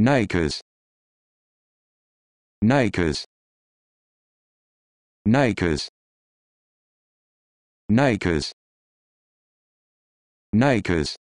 Nikes Nikes Nikes Nikes Nikes